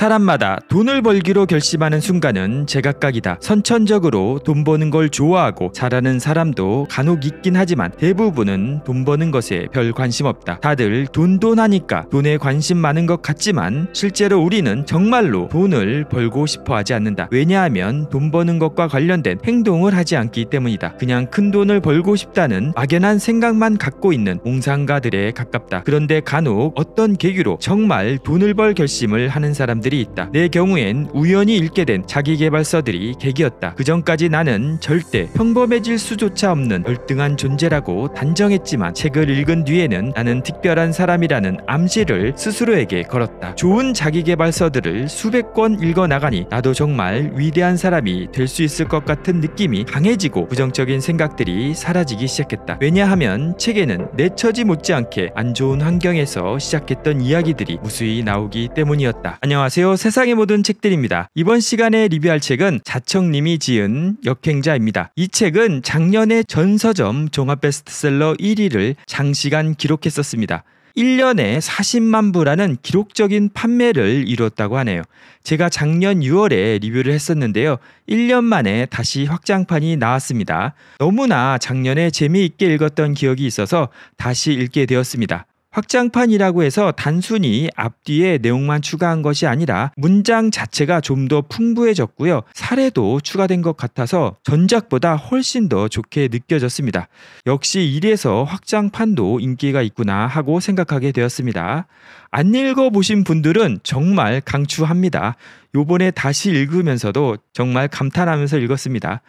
사람마다 돈을 벌기로 결심하는 순간은 제각각이다. 선천적으로 돈 버는 걸 좋아하고 잘하는 사람도 간혹 있긴 하지만 대부분은 돈 버는 것에 별 관심 없다. 다들 돈돈 하니까 돈에 관심 많은 것 같지만 실제로 우리는 정말로 돈을 벌고 싶어 하지 않는다. 왜냐하면 돈 버는 것과 관련된 행동을 하지 않기 때문이다. 그냥 큰 돈을 벌고 싶다는 막연한 생각만 갖고 있는 몽상가들에 가깝다. 그런데 간혹 어떤 계기로 정말 돈을 벌 결심을 하는 사람들 것들이 있다. 내 경우엔 우연히 읽게 된 자기개발서들이 계기였다. 그전까지 나는 절대 평범해질 수조차 없는 열등한 존재라고 단정했지만 책을 읽은 뒤에는 나는 특별한 사람이라는 암시를 스스로에게 걸었다. 좋은 자기개발서들을 수백 권 읽어나가니 나도 정말 위대한 사람이 될 수 있을 것 같은 느낌이 강해지고 부정적인 생각들이 사라지기 시작했다. 왜냐하면 책에는 내 처지 못지않게 안 좋은 환경에서 시작했던 이야기들이 무수히 나오기 때문이었다. 안녕하세요. 안녕하세요. 세상의 모든 책들입니다. 이번 시간에 리뷰할 책은 자청님이 지은 역행자입니다. 이 책은 작년에 전서점 종합 베스트셀러 1위를 장시간 기록했었습니다. 1년에 40만 부라는 기록적인 판매를 이뤘다고 하네요. 제가 작년 6월에 리뷰를 했었는데요. 1년 만에 다시 확장판이 나왔습니다. 너무나 작년에 재미있게 읽었던 기억이 있어서 다시 읽게 되었습니다. 확장판이라고 해서 단순히 앞뒤에 내용만 추가한 것이 아니라 문장 자체가 좀 더 풍부해졌고요. 사례도 추가된 것 같아서 전작보다 훨씬 더 좋게 느껴졌습니다. 역시 이래서 확장판도 인기가 있구나 하고 생각하게 되었습니다. 안 읽어보신 분들은 정말 강추합니다. 요번에 다시 읽으면서도 정말 감탄하면서 읽었습니다.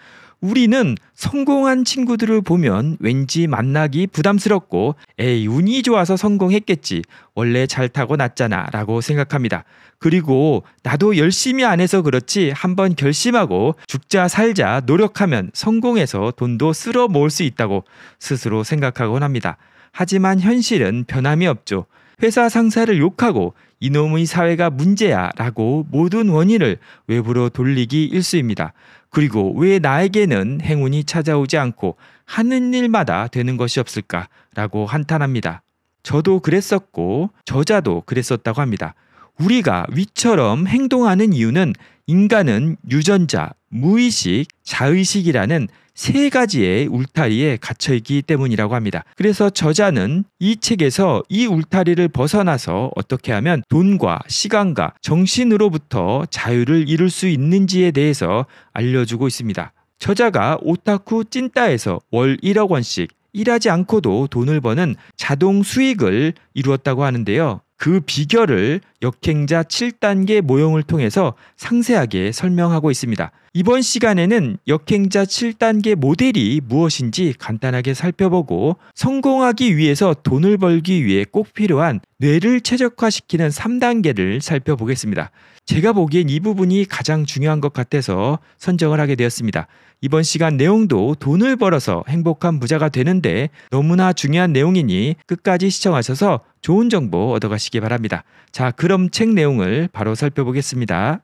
우리는 성공한 친구들을 보면 왠지 만나기 부담스럽고 에이 운이 좋아서 성공했겠지 원래 잘 타고 났잖아 라고 생각합니다. 그리고 나도 열심히 안 해서 그렇지 한번 결심하고 죽자 살자 노력하면 성공해서 돈도 쓸어 모을 수 있다고 스스로 생각하곤 합니다. 하지만 현실은 변함이 없죠. 회사 상사를 욕하고 이놈의 사회가 문제야 라고 모든 원인을 외부로 돌리기 일쑤입니다 그리고 왜 나에게는 행운이 찾아오지 않고 하는 일마다 되는 것이 없을까라고 한탄합니다. 저도 그랬었고 저자도 그랬었다고 합니다. 우리가 위처럼 행동하는 이유는 인간은 유전자, 무의식, 자의식이라는 세 가지의 울타리에 갇혀 있기 때문이라고 합니다. 그래서 저자는 이 책에서 이 울타리를 벗어나서 어떻게 하면 돈과 시간과 정신으로부터 자유를 이룰 수 있는지에 대해서 알려주고 있습니다. 저자가 오타쿠 찐따에서 월 1억 원씩 일하지 않고도 돈을 버는 자동 수익을 이루었다고 하는데요. 그 비결을 역행자 7단계 모형을 통해서 상세하게 설명하고 있습니다. 이번 시간에는 역행자 7단계 모델이 무엇인지 간단하게 살펴보고 성공하기 위해서 돈을 벌기 위해 꼭 필요한 뇌를 최적화시키는 3단계를 살펴보겠습니다. 제가 보기엔 이 부분이 가장 중요한 것 같아서 선정을 하게 되었습니다. 이번 시간 내용도 돈을 벌어서 행복한 부자가 되는데 너무나 중요한 내용이니 끝까지 시청하셔서 좋은 정보 얻어가시기 바랍니다. 자, 그럼 그럼 책 내용을 바로 살펴보겠습니다.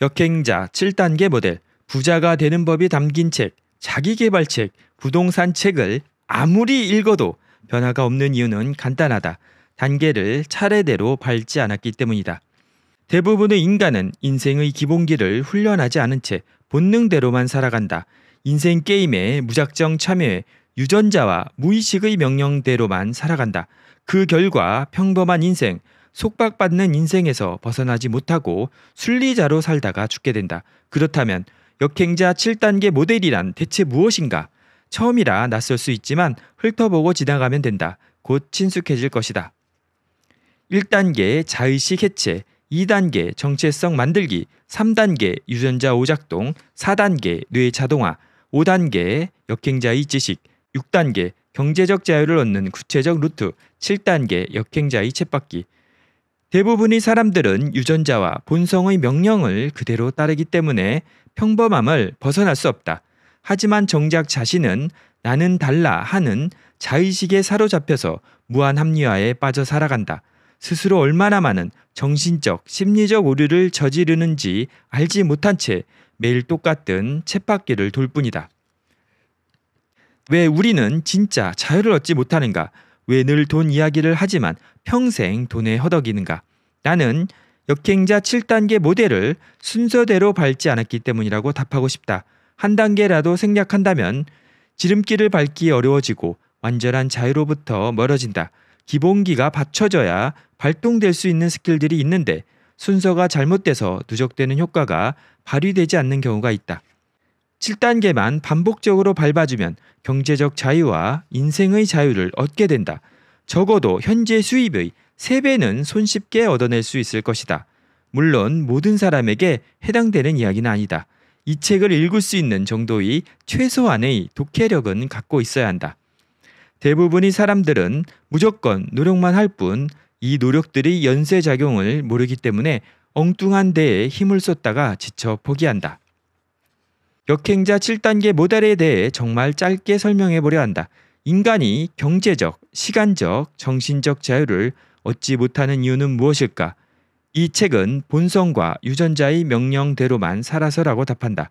역행자 7단계 모델, 부자가 되는 법이 담긴 책, 자기개발책, 부동산 책을 아무리 읽어도 변화가 없는 이유는 간단하다. 단계를 차례대로 밟지 않았기 때문이다. 대부분의 인간은 인생의 기본기를 훈련하지 않은 채 본능대로만 살아간다. 인생 게임에 무작정 참여해 유전자와 무의식의 명령대로만 살아간다. 그 결과 평범한 인생, 속박받는 인생에서 벗어나지 못하고 순리자로 살다가 죽게 된다. 그렇다면 역행자 7단계 모델이란 대체 무엇인가? 처음이라 낯설 수 있지만 훑어보고 지나가면 된다. 곧 친숙해질 것이다. 1단계 자의식 해체, 2단계 정체성 만들기, 3단계 유전자 오작동, 4단계 뇌 자동화, 5단계 역행자의 지식, 6단계 경제적 자유를 얻는 구체적 루트, 7단계 역행자의 챗바퀴, 대부분의 사람들은 유전자와 본성의 명령을 그대로 따르기 때문에 평범함을 벗어날 수 없다. 하지만 정작 자신은 나는 달라 하는 자의식에 사로잡혀서 무한 합리화에 빠져 살아간다. 스스로 얼마나 많은 정신적, 심리적 오류를 저지르는지 알지 못한 채 매일 똑같은 쳇바퀴를 돌 뿐이다. 왜 우리는 진짜 자유를 얻지 못하는가? 왜늘돈 이야기를 하지만 평생 돈에 허덕이는가? 나는 역행자 7단계 모델을 순서대로 밟지 않았기 때문이라고 답하고 싶다. 한 단계라도 생략한다면 지름길을 밟기 어려워지고 완전한 자유로부터 멀어진다. 기본기가 받쳐져야 발동될 수 있는 스킬들이 있는데 순서가 잘못돼서 누적되는 효과가 발휘되지 않는 경우가 있다. 7단계만 반복적으로 밟아주면 경제적 자유와 인생의 자유를 얻게 된다. 적어도 현재 수입의 3배는 손쉽게 얻어낼 수 있을 것이다. 물론 모든 사람에게 해당되는 이야기는 아니다. 이 책을 읽을 수 있는 정도의 최소한의 독해력은 갖고 있어야 한다. 대부분의 사람들은 무조건 노력만 할 뿐 이노력들이 연쇄작용을 모르기 때문에 엉뚱한 데에 힘을 쏟다가 지쳐 포기한다. 역행자 7단계 모델에 대해 정말 짧게 설명해 보려 한다. 인간이 경제적, 시간적, 정신적 자유를 얻지 못하는 이유는 무엇일까? 이 책은 본성과 유전자의 명령대로만 살아서라고 답한다.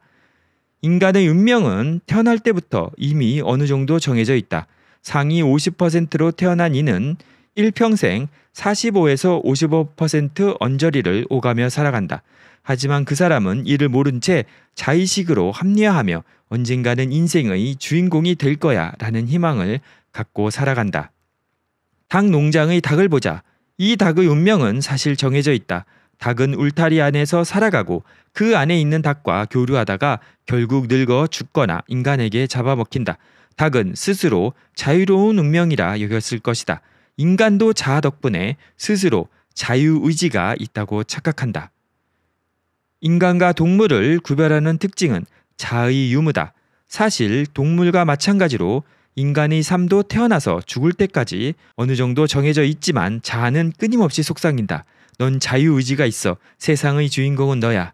인간의 운명은 태어날 때부터 이미 어느 정도 정해져 있다. 상위 50%로 태어난 이는 일평생 45에서 55% 언저리를 오가며 살아간다. 하지만 그 사람은 이를 모른 채 자의식으로 합리화하며 언젠가는 인생의 주인공이 될 거야 라는 희망을 갖고 살아간다. 닭 농장의 닭을 보자. 이 닭의 운명은 사실 정해져 있다. 닭은 울타리 안에서 살아가고 그 안에 있는 닭과 교류하다가 결국 늙어 죽거나 인간에게 잡아먹힌다. 닭은 스스로 자유로운 운명이라 여겼을 것이다. 인간도 자아 덕분에 스스로 자유의지가 있다고 착각한다. 인간과 동물을 구별하는 특징은 자의 유무다. 사실 동물과 마찬가지로 인간이 삶도 태어나서 죽을 때까지 어느 정도 정해져 있지만 자아는 끊임없이 속삭인다. 넌 자유의지가 있어. 세상의 주인공은 너야.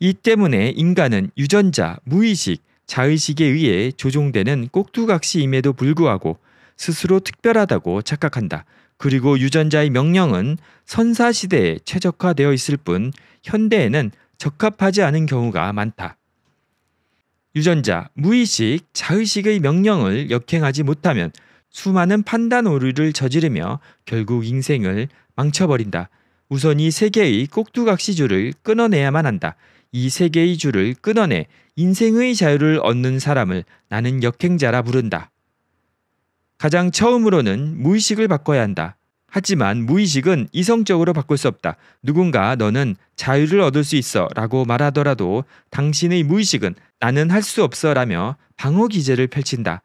이 때문에 인간은 유전자, 무의식, 자의식에 의해 조종되는 꼭두각시임에도 불구하고 스스로 특별하다고 착각한다. 그리고 유전자의 명령은 선사 시대에 최적화되어 있을 뿐 현대에는 적합하지 않은 경우가 많다. 유전자, 무의식, 자의식의 명령을 역행하지 못하면 수많은 판단 오류를 저지르며 결국 인생을 망쳐버린다. 우선 이세개의 꼭두각시 줄을 끊어내야만 한다. 이세개의 줄을 끊어내 인생의 자유를 얻는 사람을 나는 역행자라 부른다. 가장 처음으로는 무의식을 바꿔야 한다. 하지만 무의식은 이성적으로 바꿀 수 없다. 누군가 너는 자유를 얻을 수 있어 라고 말하더라도 당신의 무의식은 나는 할 수 없어 라며 방어 기제를 펼친다.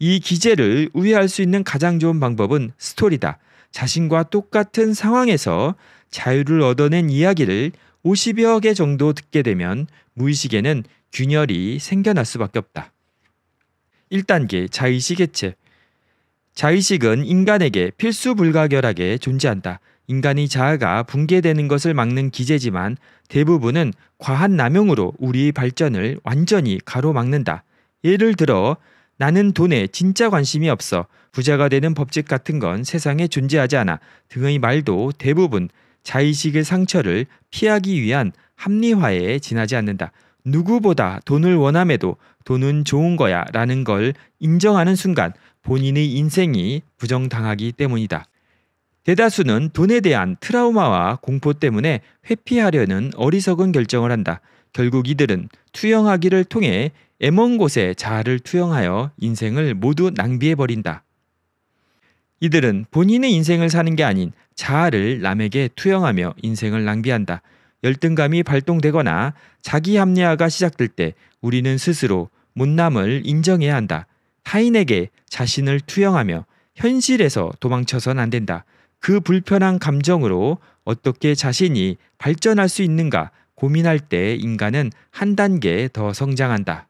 이 기제를 우회할 수 있는 가장 좋은 방법은 스토리다. 자신과 똑같은 상황에서 자유를 얻어낸 이야기를 50여 개 정도 듣게 되면 무의식에는 균열이 생겨날 수밖에 없다. 1단계 자의식 해체 자의식은 인간에게 필수 불가결하게 존재한다. 인간의 자아가 붕괴되는 것을 막는 기제지만 대부분은 과한 남용으로 우리의 발전을 완전히 가로막는다. 예를 들어 나는 돈에 진짜 관심이 없어 부자가 되는 법칙 같은 건 세상에 존재하지 않아 등의 말도 대부분 자의식의 상처를 피하기 위한 합리화에 지나지 않는다. 누구보다 돈을 원함에도 돈은 좋은 거야 라는 걸 인정하는 순간 본인의 인생이 부정당하기 때문이다. 대다수는 돈에 대한 트라우마와 공포 때문에 회피하려는 어리석은 결정을 한다. 결국 이들은 투영하기를 통해 애먼 곳에 자아를 투영하여 인생을 모두 낭비해버린다. 이들은 본인의 인생을 사는 게 아닌 자아를 남에게 투영하며 인생을 낭비한다. 열등감이 발동되거나 자기 합리화가 시작될 때 우리는 스스로 못남을 인정해야 한다. 타인에게 자신을 투영하며 현실에서 도망쳐선 안 된다. 그 불편한 감정으로 어떻게 자신이 발전할 수 있는가 고민할 때 인간은 한 단계 더 성장한다.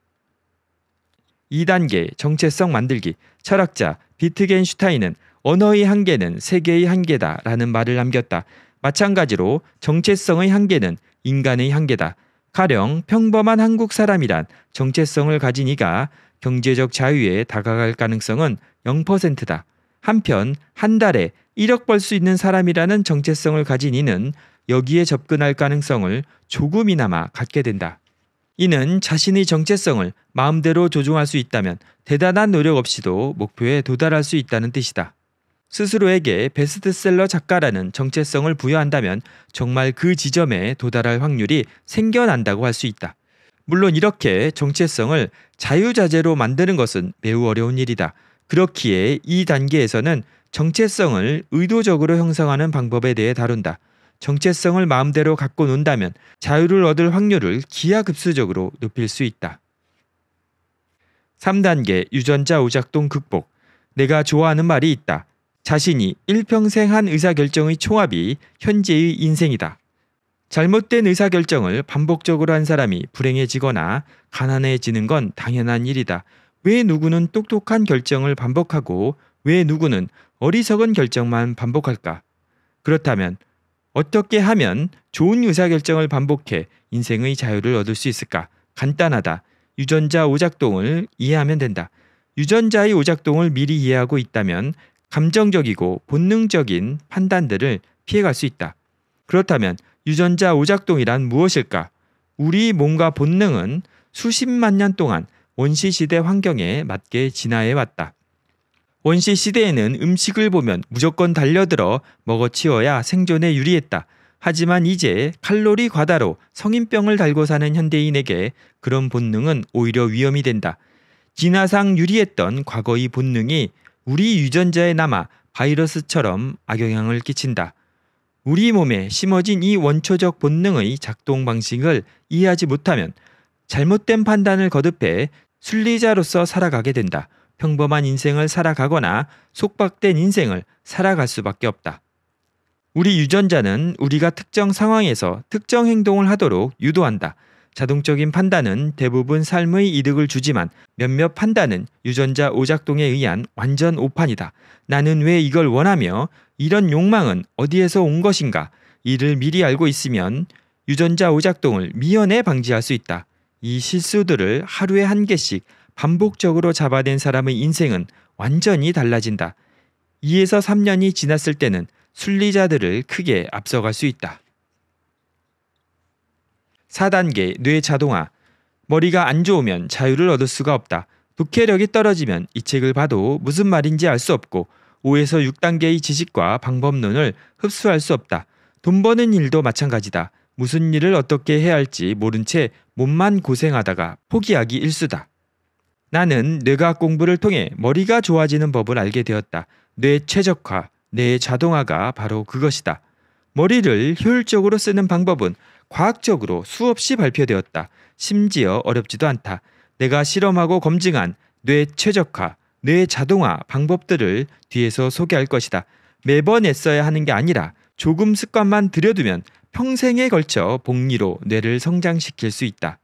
2단계 정체성 만들기 철학자 비트겐슈타인은 언어의 한계는 세계의 한계다 라는 말을 남겼다. 마찬가지로 정체성의 한계는 인간의 한계다. 가령 평범한 한국 사람이란 정체성을 가진 이가 경제적 자유에 다가갈 가능성은 0%다. 한편 한 달에 1억 벌 수 있는 사람이라는 정체성을 가진 이는 여기에 접근할 가능성을 조금이나마 갖게 된다. 이는 자신의 정체성을 마음대로 조종할 수 있다면 대단한 노력 없이도 목표에 도달할 수 있다는 뜻이다. 스스로에게 베스트셀러 작가라는 정체성을 부여한다면 정말 그 지점에 도달할 확률이 생겨난다고 할 수 있다. 물론 이렇게 정체성을 자유자재로 만드는 것은 매우 어려운 일이다. 그렇기에 이 단계에서는 정체성을 의도적으로 형성하는 방법에 대해 다룬다. 정체성을 마음대로 갖고 논다면 자유를 얻을 확률을 기하급수적으로 높일 수 있다. 3단계 유전자 오작동 극복. 내가 좋아하는 말이 있다. 자신이 일평생 한 의사결정의 총합이 현재의 인생이다. 잘못된 의사결정을 반복적으로 한 사람이 불행해지거나 가난해지는 건 당연한 일이다. 왜 누구는 똑똑한 결정을 반복하고 왜 누구는 어리석은 결정만 반복할까? 그렇다면 어떻게 하면 좋은 의사결정을 반복해 인생의 자유를 얻을 수 있을까? 간단하다. 유전자 오작동을 이해하면 된다. 유전자의 오작동을 미리 이해하고 있다면 감정적이고 본능적인 판단들을 피해갈 수 있다. 그렇다면 유전자 오작동이란 무엇일까? 우리 몸과 본능은 수십만 년 동안 원시시대 환경에 맞게 진화해왔다. 원시시대에는 음식을 보면 무조건 달려들어 먹어치워야 생존에 유리했다. 하지만 이제 칼로리 과다로 성인병을 달고 사는 현대인에게 그런 본능은 오히려 위험이 된다. 진화상 유리했던 과거의 본능이 우리 유전자에 남아 바이러스처럼 악영향을 끼친다. 우리 몸에 심어진 이 원초적 본능의 작동 방식을 이해하지 못하면 잘못된 판단을 거듭해 순리자로서 살아가게 된다. 평범한 인생을 살아가거나 속박된 인생을 살아갈 수밖에 없다. 우리 유전자는 우리가 특정 상황에서 특정 행동을 하도록 유도한다. 자동적인 판단은 대부분 삶의 이득을 주지만 몇몇 판단은 유전자 오작동에 의한 완전 오판이다. 나는 왜 이걸 원하며 이런 욕망은 어디에서 온 것인가 이를 미리 알고 있으면 유전자 오작동을 미연에 방지할 수 있다. 이 실수들을 하루에 한 개씩 반복적으로 잡아낸 사람의 인생은 완전히 달라진다. 2에서 3년이 지났을 때는 순리자들을 크게 앞서갈 수 있다. 4단계 뇌 자동화. 머리가 안 좋으면 자유를 얻을 수가 없다. 독해력이 떨어지면 이 책을 봐도 무슨 말인지 알 수 없고 5에서 6단계의 지식과 방법론을 흡수할 수 없다. 돈 버는 일도 마찬가지다. 무슨 일을 어떻게 해야 할지 모른 채 몸만 고생하다가 포기하기 일수다. 나는 뇌과학 공부를 통해 머리가 좋아지는 법을 알게 되었다. 뇌 최적화, 뇌 자동화가 바로 그것이다. 머리를 효율적으로 쓰는 방법은 과학적으로 수없이 발표되었다. 심지어 어렵지도 않다. 내가 실험하고 검증한 뇌 최적화, 뇌 자동화 방법들을 뒤에서 소개할 것이다. 매번 애써야 하는 게 아니라 조금 습관만 들여두면 평생에 걸쳐 복리로 뇌를 성장시킬 수 있다.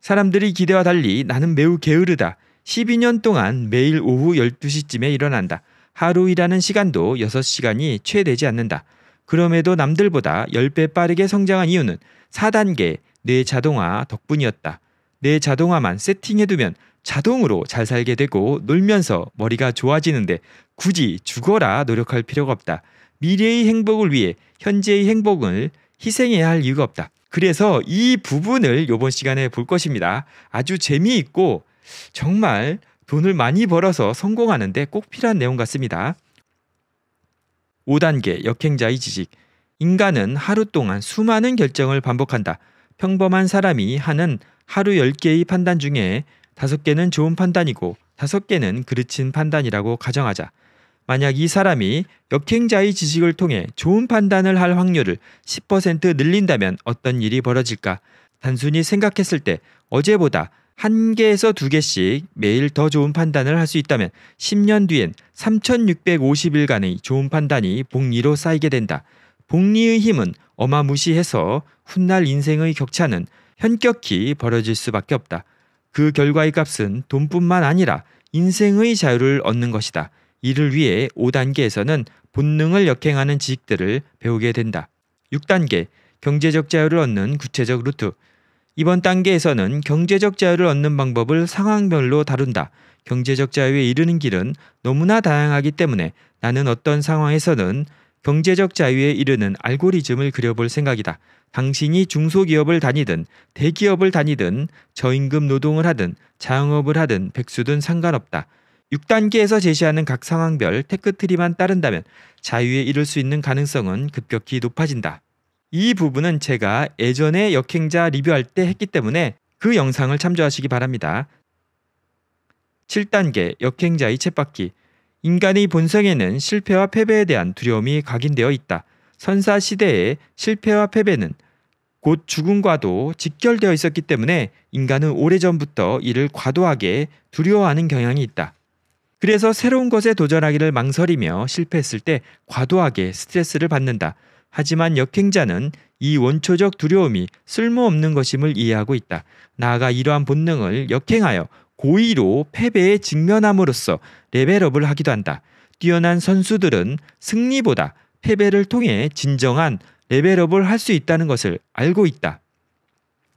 사람들이 기대와 달리 나는 매우 게으르다. 12년 동안 매일 오후 12시쯤에 일어난다. 하루 일하는 시간도 6시간이 채 되지 않는다. 그럼에도 남들보다 10배 빠르게 성장한 이유는 4단계 뇌 자동화 덕분이었다. 뇌 자동화만 세팅해두면 자동으로 잘 살게 되고 놀면서 머리가 좋아지는데 굳이 죽어라 노력할 필요가 없다. 미래의 행복을 위해 현재의 행복을 희생해야 할 이유가 없다. 그래서 이 부분을 이번 시간에 볼 것입니다. 아주 재미있고 정말 돈을 많이 벌어서 성공하는데 꼭 필요한 내용 같습니다. 5단계 역행자의 지식. 인간은 하루 동안 수많은 결정을 반복한다. 평범한 사람이 하는 하루 10개의 판단 중에 다섯 개는 좋은 판단이고 다섯 개는 그르친 판단이라고 가정하자. 만약 이 사람이 역행자의 지식을 통해 좋은 판단을 할 확률을 10% 늘린다면 어떤 일이 벌어질까? 단순히 생각했을 때 어제보다 한 개에서 두 개씩 매일 더 좋은 판단을 할 수 있다면 10년 뒤엔 3,650일간의 좋은 판단이 복리로 쌓이게 된다. 복리의 힘은 어마무시해서 훗날 인생의 격차는 현격히 벌어질 수밖에 없다. 그 결과의 값은 돈뿐만 아니라 인생의 자유를 얻는 것이다. 이를 위해 5단계에서는 본능을 역행하는 지식들을 배우게 된다. 6단계 경제적 자유를 얻는 구체적 루트 이번 단계에서는 경제적 자유를 얻는 방법을 상황별로 다룬다. 경제적 자유에 이르는 길은 너무나 다양하기 때문에 나는 어떤 상황에서는 경제적 자유에 이르는 알고리즘을 그려볼 생각이다. 당신이 중소기업을 다니든 대기업을 다니든 저임금 노동을 하든 자영업을 하든 백수든 상관없다. 6단계에서 제시하는 각 상황별 테크트리만 따른다면 자유에 이를 수 있는 가능성은 급격히 높아진다. 이 부분은 제가 예전에 역행자 리뷰할 때 했기 때문에 그 영상을 참조하시기 바랍니다. 7단계 역행자의 챗바퀴 인간의 본성에는 실패와 패배에 대한 두려움이 각인되어 있다. 선사 시대의 실패와 패배는 곧 죽음과도 직결되어 있었기 때문에 인간은 오래전부터 이를 과도하게 두려워하는 경향이 있다. 그래서 새로운 것에 도전하기를 망설이며 실패했을 때 과도하게 스트레스를 받는다. 하지만 역행자는 이 원초적 두려움이 쓸모없는 것임을 이해하고 있다. 나아가 이러한 본능을 역행하여 고의로 패배에 직면함으로써 레벨업을 하기도 한다. 뛰어난 선수들은 승리보다 패배를 통해 진정한 레벨업을 할 수 있다는 것을 알고 있다.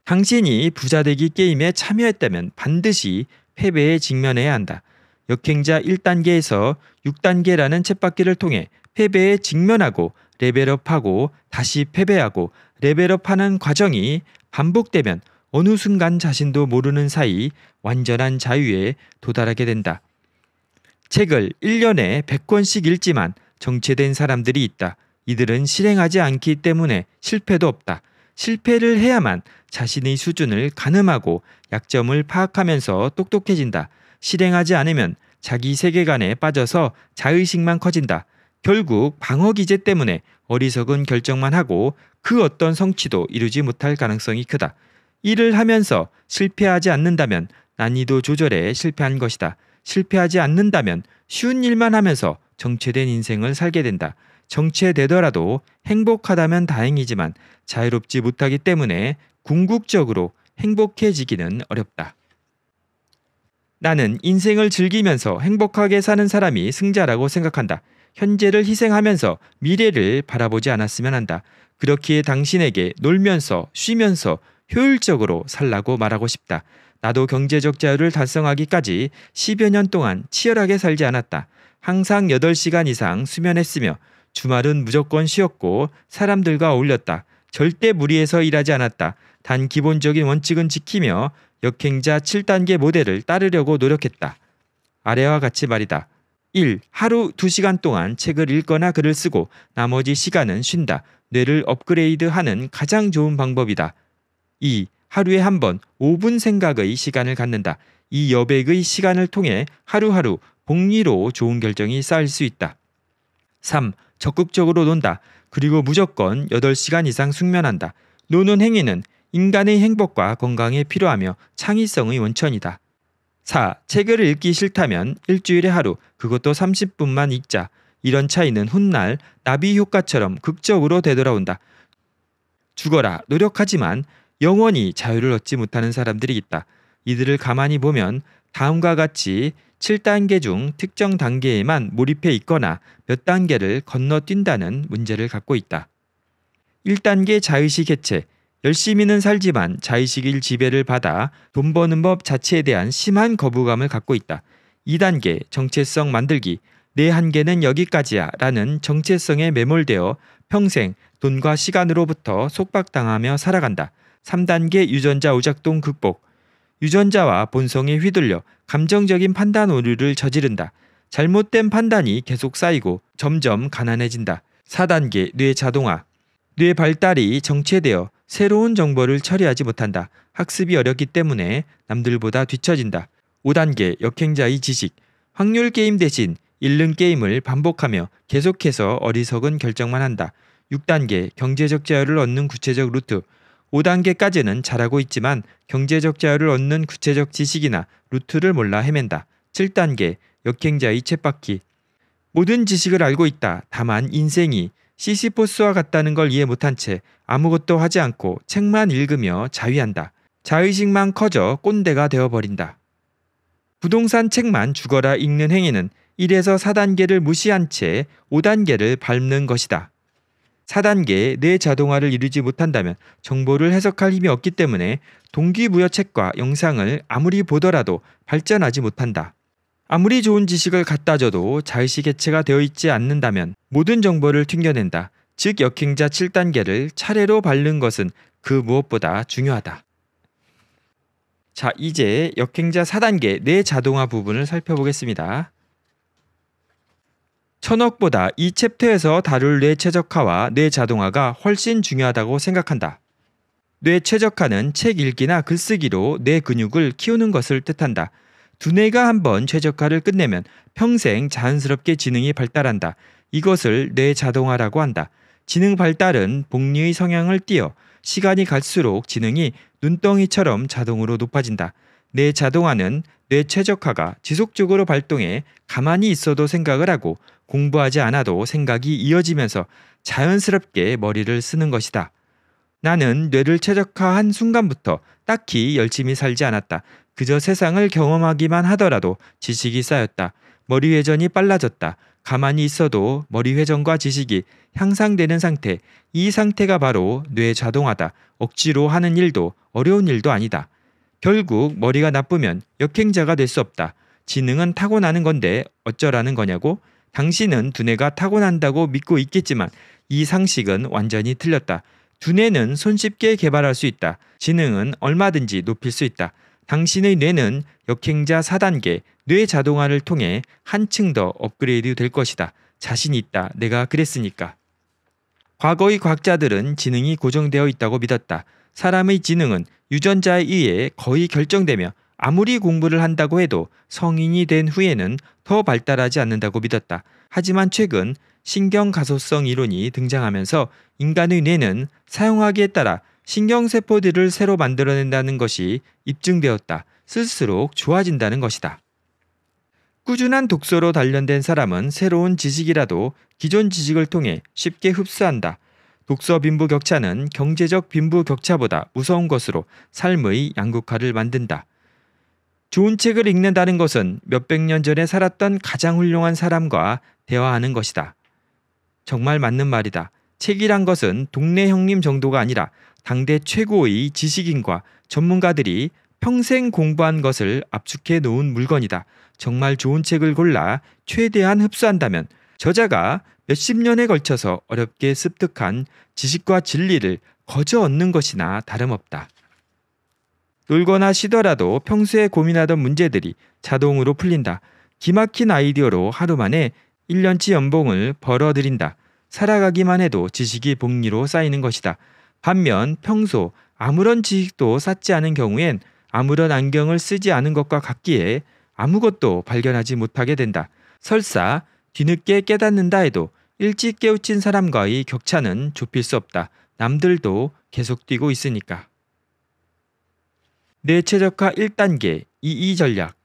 당신이 부자되기 게임에 참여했다면 반드시 패배에 직면해야 한다. 역행자 1단계에서 6단계라는 챗바퀴를 통해 패배에 직면하고 레벨업하고 다시 패배하고 레벨업하는 과정이 반복되면 어느 순간 자신도 모르는 사이 완전한 자유에 도달하게 된다. 책을 1년에 100권씩 읽지만 정체된 사람들이 있다. 이들은 실행하지 않기 때문에 실패도 없다. 실패를 해야만 자신의 수준을 가늠하고 약점을 파악하면서 똑똑해진다. 실행하지 않으면 자기 세계관에 빠져서 자의식만 커진다. 결국 방어 기제 때문에 어리석은 결정만 하고 그 어떤 성취도 이루지 못할 가능성이 크다. 일을 하면서 실패하지 않는다면 난이도 조절에 실패한 것이다. 실패하지 않는다면 쉬운 일만 하면서 정체된 인생을 살게 된다. 정체되더라도 행복하다면 다행이지만 자유롭지 못하기 때문에 궁극적으로 행복해지기는 어렵다. 나는 인생을 즐기면서 행복하게 사는 사람이 승자라고 생각한다. 현재를 희생하면서 미래를 바라보지 않았으면 한다. 그렇기에 당신에게 놀면서 쉬면서 효율적으로 살라고 말하고 싶다. 나도 경제적 자유를 달성하기까지 10여 년 동안 치열하게 살지 않았다. 항상 8시간 이상 수면했으며 주말은 무조건 쉬었고 사람들과 어울렸다. 절대 무리해서 일하지 않았다. 단 기본적인 원칙은 지키며 역행자 7단계 모델을 따르려고 노력했다. 아래와 같이 말이다. 1. 하루 2시간 동안 책을 읽거나 글을 쓰고 나머지 시간은 쉰다. 뇌를 업그레이드하는 가장 좋은 방법이다. 2. 하루에 한번 5분 생각의 시간을 갖는다. 이 여백의 시간을 통해 하루하루 복리로 좋은 결정이 쌓일 수 있다. 3. 적극적으로 논다. 그리고 무조건 8시간 이상 숙면한다. 노는 행위는 인간의 행복과 건강에 필요하며 창의성의 원천이다. 4. 책을 읽기 싫다면 일주일에 하루, 그것도 30분만 읽자. 이런 차이는 훗날 나비 효과처럼 극적으로 되돌아온다. 죽어라, 노력하지만 영원히 자유를 얻지 못하는 사람들이 있다. 이들을 가만히 보면 다음과 같이 7단계 중 특정 단계에만 몰입해 있거나 몇 단계를 건너뛴다는 문제를 갖고 있다. 1단계 자의식 해체. 열심히는 살지만 자의식일 지배를 받아 돈 버는 법 자체에 대한 심한 거부감을 갖고 있다. 2단계 정체성 만들기. 내 한계는 여기까지야 라는 정체성에 매몰되어 평생 돈과 시간으로부터 속박당하며 살아간다. 3단계 유전자 우작동 극복, 유전자와 본성에 휘둘려 감정적인 판단 오류를 저지른다. 잘못된 판단이 계속 쌓이고 점점 가난해진다. 4단계 뇌 자동화. 뇌 발달이 정체되어 새로운 정보를 처리하지 못한다. 학습이 어렵기 때문에 남들보다 뒤처진다. 5단계 역행자의 지식. 확률 게임 대신 잃는 게임을 반복하며 계속해서 어리석은 결정만 한다. 6단계 경제적 자유를 얻는 구체적 루트. 5단계까지는 잘하고 있지만 경제적 자유를 얻는 구체적 지식이나 루트를 몰라 헤맨다. 7단계 역행자의 챗바퀴 모든 지식을 알고 있다. 다만 인생이 시시포스와 같다는 걸 이해 못한 채 아무것도 하지 않고 책만 읽으며 자위한다. 자의식만 커져 꼰대가 되어버린다. 부동산 책만 죽어라 읽는 행위는 1에서 4단계를 무시한 채 5단계를 밟는 것이다. 4단계의 뇌 자동화를 이루지 못한다면 정보를 해석할 힘이 없기 때문에 동기부여 책과 영상을 아무리 보더라도 발전하지 못한다. 아무리 좋은 지식을 갖다 줘도 자의식 해체가 되어 있지 않는다면 모든 정보를 튕겨낸다. 즉 역행자 7단계를 차례로 밟는 것은 그 무엇보다 중요하다. 자, 이제 역행자 4단계 뇌 자동화 부분을 살펴보겠습니다. 천억보다 이 챕터에서 다룰 뇌 최적화와 뇌 자동화가 훨씬 중요하다고 생각한다. 뇌 최적화는 책 읽기나 글쓰기로 뇌 근육을 키우는 것을 뜻한다. 두뇌가 한번 최적화를 끝내면 평생 자연스럽게 지능이 발달한다. 이것을 뇌 자동화라고 한다. 지능 발달은 복리의 성향을 띄어 시간이 갈수록 지능이 눈덩이처럼 자동으로 높아진다. 뇌 자동화는 뇌 최적화가 지속적으로 발동해 가만히 있어도 생각을 하고 공부하지 않아도 생각이 이어지면서 자연스럽게 머리를 쓰는 것이다. 나는 뇌를 최적화한 순간부터 딱히 열심히 살지 않았다. 그저 세상을 경험하기만 하더라도 지식이 쌓였다. 머리 회전이 빨라졌다. 가만히 있어도 머리 회전과 지식이 향상되는 상태. 이 상태가 바로 뇌 자동화다. 억지로 하는 일도 어려운 일도 아니다. 결국 머리가 나쁘면 역행자가 될 수 없다. 지능은 타고나는 건데 어쩌라는 거냐고? 당신은 두뇌가 타고난다고 믿고 있겠지만 이 상식은 완전히 틀렸다. 두뇌는 손쉽게 개발할 수 있다. 지능은 얼마든지 높일 수 있다. 당신의 뇌는 역행자 4단계 뇌 자동화를 통해 한층 더 업그레이드 될 것이다. 자신 있다. 내가 그랬으니까. 과거의 과학자들은 지능이 고정되어 있다고 믿었다. 사람의 지능은 유전자에 의해 거의 결정되며 아무리 공부를 한다고 해도 성인이 된 후에는 더 발달하지 않는다고 믿었다. 하지만 최근 신경가소성 이론이 등장하면서 인간의 뇌는 사용하기에 따라 신경세포들을 새로 만들어낸다는 것이 입증되었다. 스스로 좋아진다는 것이다. 꾸준한 독서로 단련된 사람은 새로운 지식이라도 기존 지식을 통해 쉽게 흡수한다. 독서 빈부 격차는 경제적 빈부 격차보다 무서운 것으로 삶의 양극화를 만든다. 좋은 책을 읽는다는 것은 몇백 년 전에 살았던 가장 훌륭한 사람과 대화하는 것이다. 정말 맞는 말이다. 책이란 것은 동네 형님 정도가 아니라 당대 최고의 지식인과 전문가들이 평생 공부한 것을 압축해 놓은 물건이다. 정말 좋은 책을 골라 최대한 흡수한다면 저자가 몇십 년에 걸쳐서 어렵게 습득한 지식과 진리를 거저 얻는 것이나 다름없다. 놀거나 쉬더라도 평소에 고민하던 문제들이 자동으로 풀린다. 기막힌 아이디어로 하루 만에 1년치 연봉을 벌어들인다. 살아가기만 해도 지식이 복리로 쌓이는 것이다. 반면 평소 아무런 지식도 쌓지 않은 경우엔 아무런 안경을 쓰지 않은 것과 같기에 아무것도 발견하지 못하게 된다. 설사 뒤늦게 깨닫는다 해도 일찍 깨우친 사람과의 격차는 좁힐 수 없다. 남들도 계속 뛰고 있으니까. 내 최적화 1단계 22 전략.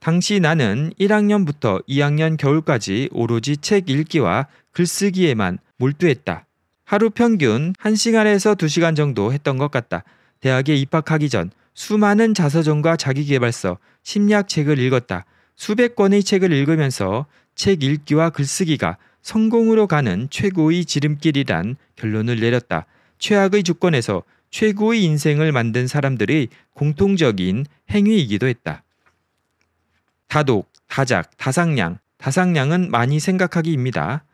당시 나는 1학년부터 2학년 겨울까지 오로지 책 읽기와 글쓰기에만 몰두했다. 하루 평균 1시간에서 2시간 정도 했던 것 같다. 대학에 입학하기 전 수많은 자서전과 자기계발서, 심리학 책을 읽었다. 수백 권의 책을 읽으면서 책 읽기와 글쓰기가 성공으로 가는 최고의 지름길이란 결론을 내렸다. 최악의 주권에서 최고의 인생을 만든 사람들의 공통적인 행위이기도 했다. 다독, 다작, 다상량, 다상량은 많이 생각하기입니다.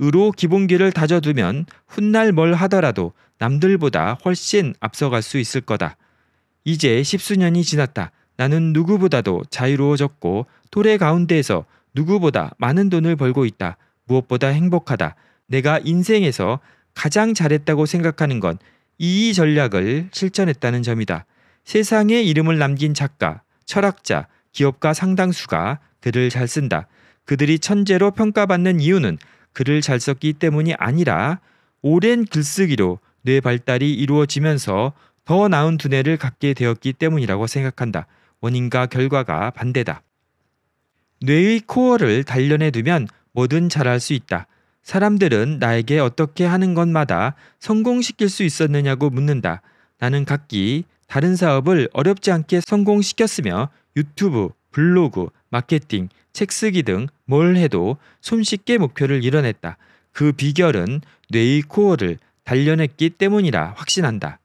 으로 기본기를 다져두면 훗날 뭘 하더라도 남들보다 훨씬 앞서갈 수 있을 거다. 이제 십수년이 지났다. 나는 누구보다도 자유로워졌고 토래 가운데에서 누구보다 많은 돈을 벌고 있다. 무엇보다 행복하다. 내가 인생에서 가장 잘했다고 생각하는 건 이의 전략을 실천했다는 점이다. 세상에 이름을 남긴 작가, 철학자, 기업가 상당수가 글을 잘 쓴다. 그들이 천재로 평가받는 이유는 글을 잘 썼기 때문이 아니라 오랜 글쓰기로 뇌 발달이 이루어지면서 더 나은 두뇌를 갖게 되었기 때문이라고 생각한다. 원인과 결과가 반대다. 뇌의 코어를 단련해 두면 뭐든 잘할 수 있다. 사람들은 나에게 어떻게 하는 것마다 성공시킬 수 있었느냐고 묻는다. 나는 각기 다른 사업을 어렵지 않게 성공시켰으며 유튜브, 블로그, 마케팅, 책 쓰기 등 뭘 해도 손쉽게 목표를 이뤄냈다. 그 비결은 뇌의 코어를 단련했기 때문이라 확신한다.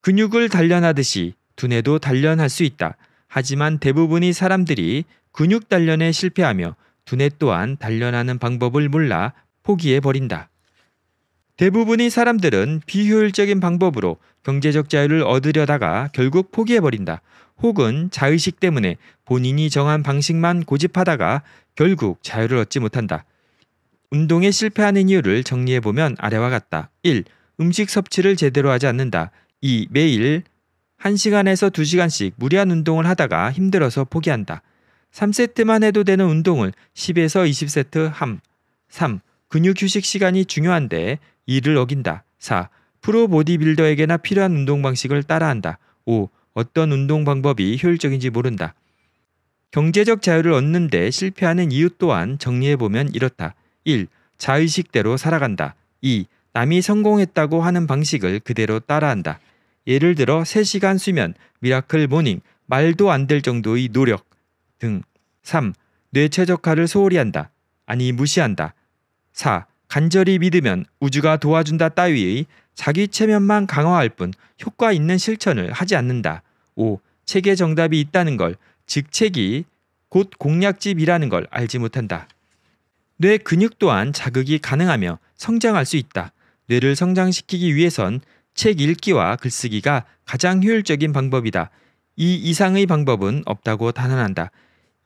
근육을 단련하듯이 두뇌도 단련할 수 있다. 하지만 대부분의 사람들이 근육 단련에 실패하며 두뇌 또한 단련하는 방법을 몰라 포기해버린다. 대부분의 사람들은 비효율적인 방법으로 경제적 자유를 얻으려다가 결국 포기해버린다. 혹은 자의식 때문에 본인이 정한 방식만 고집하다가 결국 자유를 얻지 못한다. 운동에 실패하는 이유를 정리해보면 아래와 같다. 1. 음식 섭취를 제대로 하지 않는다. 2. 매일 1시간에서 2시간씩 무리한 운동을 하다가 힘들어서 포기한다. 3세트만 해도 되는 운동을 10에서 20세트 함. 3. 근육 휴식 시간이 중요한데 이를 어긴다. 4. 프로 보디빌더에게나 필요한 운동 방식을 따라한다. 5. 어떤 운동 방법이 효율적인지 모른다. 경제적 자유를 얻는데 실패하는 이유 또한 정리해보면 이렇다. 1. 자의식대로 살아간다. 2. 남이 성공했다고 하는 방식을 그대로 따라한다. 예를 들어 3시간 수면, 미라클 모닝, 말도 안 될 정도의 노력 등. 3. 뇌 최적화를 소홀히 한다. 아니 무시한다. 4. 간절히 믿으면 우주가 도와준다 따위의 자기 체면만 강화할 뿐 효과 있는 실천을 하지 않는다. 5. 책에 정답이 있다는 걸, 즉 책이 곧 공략집이라는 걸 알지 못한다. 뇌 근육 또한 자극이 가능하며 성장할 수 있다. 뇌를 성장시키기 위해선 책 읽기와 글쓰기가 가장 효율적인 방법이다. 이 이상의 방법은 없다고 단언한다.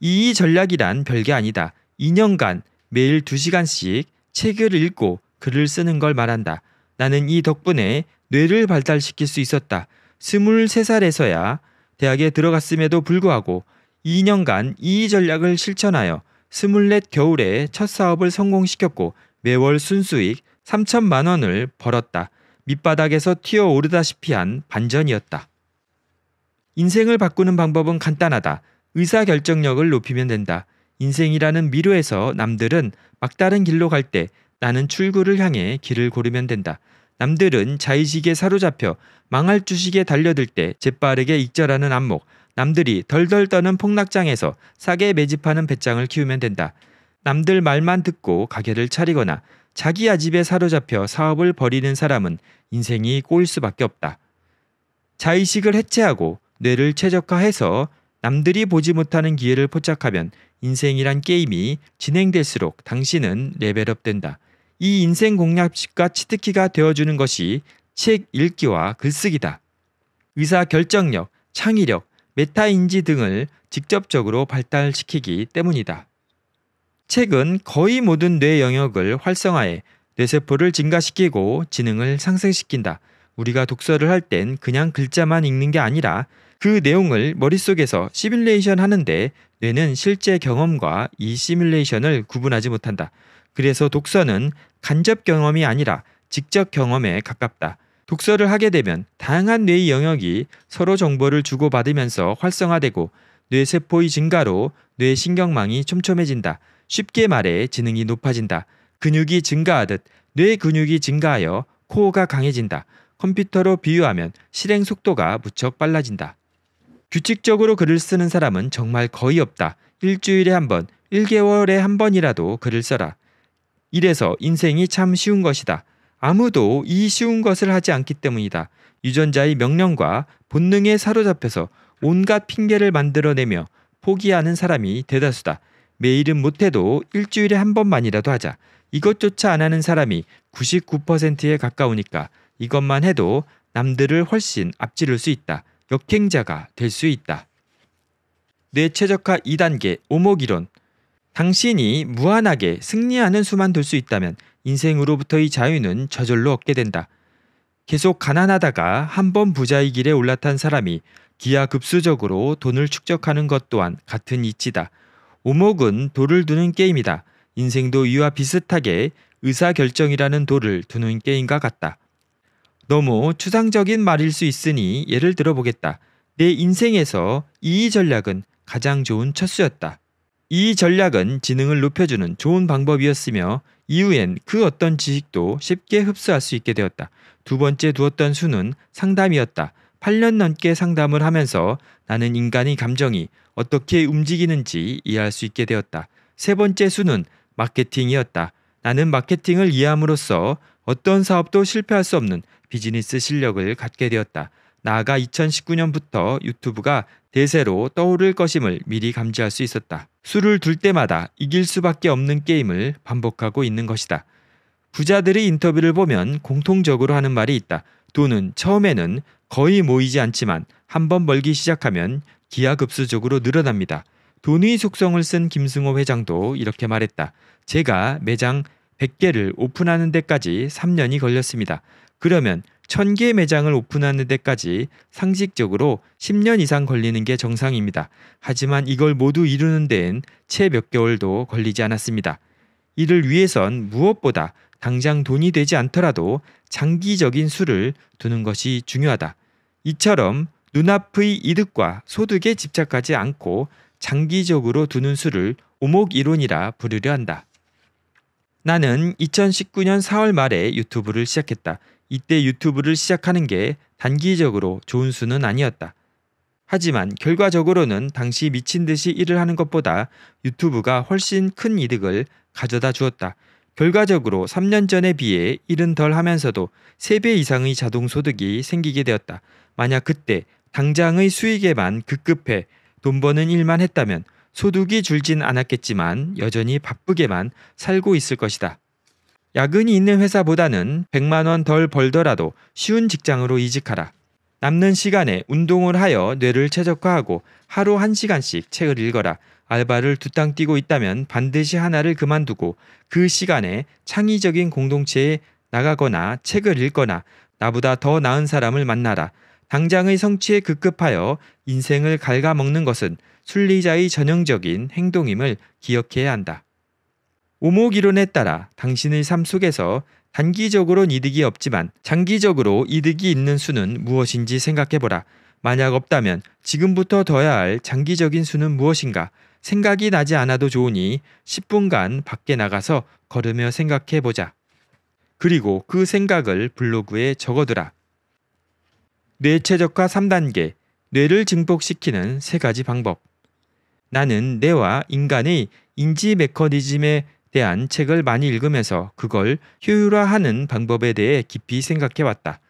이 전략이란 별게 아니다. 2년간 매일 2시간씩 책을 읽고 글을 쓰는 걸 말한다. 나는 이 덕분에 뇌를 발달시킬 수 있었다. 23살에서야 대학에 들어갔음에도 불구하고 2년간 이 전략을 실천하여 24 겨울에 첫 사업을 성공시켰고 매월 순수익 3천만 원을 벌었다. 밑바닥에서 튀어오르다시피 한 반전이었다. 인생을 바꾸는 방법은 간단하다. 의사결정력을 높이면 된다. 인생이라는 미로에서 남들은 막다른 길로 갈 때 나는 출구를 향해 길을 고르면 된다. 남들은 자의식에 사로잡혀 망할 주식에 달려들 때 재빠르게 익절하는 안목, 남들이 덜덜 떠는 폭락장에서 싸게 매집하는 배짱을 키우면 된다. 남들 말만 듣고 가게를 차리거나 자기 아집에 사로잡혀 사업을 벌이는 사람은 인생이 꼬일 수밖에 없다. 자의식을 해체하고 뇌를 최적화해서 남들이 보지 못하는 기회를 포착하면 인생이란 게임이 진행될수록 당신은 레벨업된다. 이 인생 공략식과 치트키가 되어주는 것이 책 읽기와 글쓰기다. 의사 결정력, 창의력, 메타인지 등을 직접적으로 발달시키기 때문이다. 책은 거의 모든 뇌 영역을 활성화해 뇌세포를 증가시키고 지능을 상승시킨다. 우리가 독서를 할 땐 그냥 글자만 읽는 게 아니라 그 내용을 머릿속에서 시뮬레이션 하는데 뇌는 실제 경험과 이 시뮬레이션을 구분하지 못한다. 그래서 독서는 간접 경험이 아니라 직접 경험에 가깝다. 독서를 하게 되면 다양한 뇌의 영역이 서로 정보를 주고받으면서 활성화되고 뇌세포의 증가로 뇌신경망이 촘촘해진다. 쉽게 말해 지능이 높아진다. 근육이 증가하듯 뇌 근육이 증가하여 코어가 강해진다. 컴퓨터로 비유하면 실행 속도가 무척 빨라진다. 규칙적으로 글을 쓰는 사람은 정말 거의 없다. 일주일에 한 번, 1개월에 한 번이라도 글을 써라. 이래서 인생이 참 쉬운 것이다. 아무도 이 쉬운 것을 하지 않기 때문이다. 유전자의 명령과 본능에 사로잡혀서 온갖 핑계를 만들어내며 포기하는 사람이 대다수다. 매일은 못해도 일주일에 한 번만이라도 하자. 이것조차 안 하는 사람이 99%에 가까우니까 이것만 해도 남들을 훨씬 앞지를 수 있다. 역행자가 될 수 있다. 뇌최적화 2단계 오목이론 당신이 무한하게 승리하는 수만 둘수 있다면 인생으로부터의 자유는 저절로 얻게 된다. 계속 가난하다가 한 번 부자의 길에 올라탄 사람이 기하급수적으로 돈을 축적하는 것 또한 같은 이치다. 오목은 돌을 두는 게임이다. 인생도 이와 비슷하게 의사결정이라는 돌을 두는 게임과 같다. 너무 추상적인 말일 수 있으니 예를 들어보겠다. 내 인생에서 이 전략은 가장 좋은 첫수였다. 이 전략은 지능을 높여주는 좋은 방법이었으며 이후엔 그 어떤 지식도 쉽게 흡수할 수 있게 되었다. 두 번째 두었던 수는 상담이었다. 8년 넘게 상담을 하면서 나는 인간의 감정이 어떻게 움직이는지 이해할 수 있게 되었다. 세 번째 수는 마케팅이었다. 나는 마케팅을 이해함으로써 어떤 사업도 실패할 수 없는 비즈니스 실력을 갖게 되었다. 나아가 2019년부터 유튜브가 대세로 떠오를 것임을 미리 감지할 수 있었다. 술을 둘 때마다 이길 수밖에 없는 게임을 반복하고 있는 것이다. 부자들의 인터뷰를 보면 공통적으로 하는 말이 있다. 돈은 처음에는 거의 모이지 않지만 한 번 벌기 시작하면 기하급수적으로 늘어납니다. 돈의 속성을 쓴 김승호 회장도 이렇게 말했다. 제가 매장 100개를 오픈하는 데까지 3년이 걸렸습니다. 그러면 1000개 매장을 오픈하는 데까지 상식적으로 10년 이상 걸리는 게 정상입니다. 하지만 이걸 모두 이루는 데엔 채 몇 개월도 걸리지 않았습니다. 이를 위해선 무엇보다 당장 돈이 되지 않더라도 장기적인 수를 두는 것이 중요하다. 이처럼 눈앞의 이득과 소득에 집착하지 않고 장기적으로 두는 수를 오목이론이라 부르려 한다. 나는 2019년 4월 말에 유튜브를 시작했다. 이때 유튜브를 시작하는 게 단기적으로 좋은 수는 아니었다. 하지만 결과적으로는 당시 미친 듯이 일을 하는 것보다 유튜브가 훨씬 큰 이득을 가져다 주었다. 결과적으로 3년 전에 비해 일은 덜 하면서도 3배 이상의 자동소득이 생기게 되었다. 만약 그때 당장의 수익에만 급급해 돈 버는 일만 했다면 소득이 줄진 않았겠지만 여전히 바쁘게만 살고 있을 것이다. 야근이 있는 회사보다는 100만원 덜 벌더라도 쉬운 직장으로 이직하라. 남는 시간에 운동을 하여 뇌를 최적화하고 하루 1시간씩 책을 읽어라. 알바를 두 땅 뛰고 있다면 반드시 하나를 그만두고 그 시간에 창의적인 공동체에 나가거나 책을 읽거나 나보다 더 나은 사람을 만나라. 당장의 성취에 급급하여 인생을 갉아먹는 것은 순리자의 전형적인 행동임을 기억해야 한다. 오목 이론에 따라 당신의 삶 속에서 단기적으로는 이득이 없지만 장기적으로 이득이 있는 수는 무엇인지 생각해보라. 만약 없다면 지금부터 둬야 할 장기적인 수는 무엇인가? 생각이 나지 않아도 좋으니 10분간 밖에 나가서 걸으며 생각해보자. 그리고 그 생각을 블로그에 적어두라. 뇌체적화 3단계, 뇌를 증폭시키는 세 가지 방법. 나는 뇌와 인간의 인지 메커니즘에 대한 책을 많이 읽으면서 그걸 효율화하는 방법에 대해 깊이 생각해 왔다.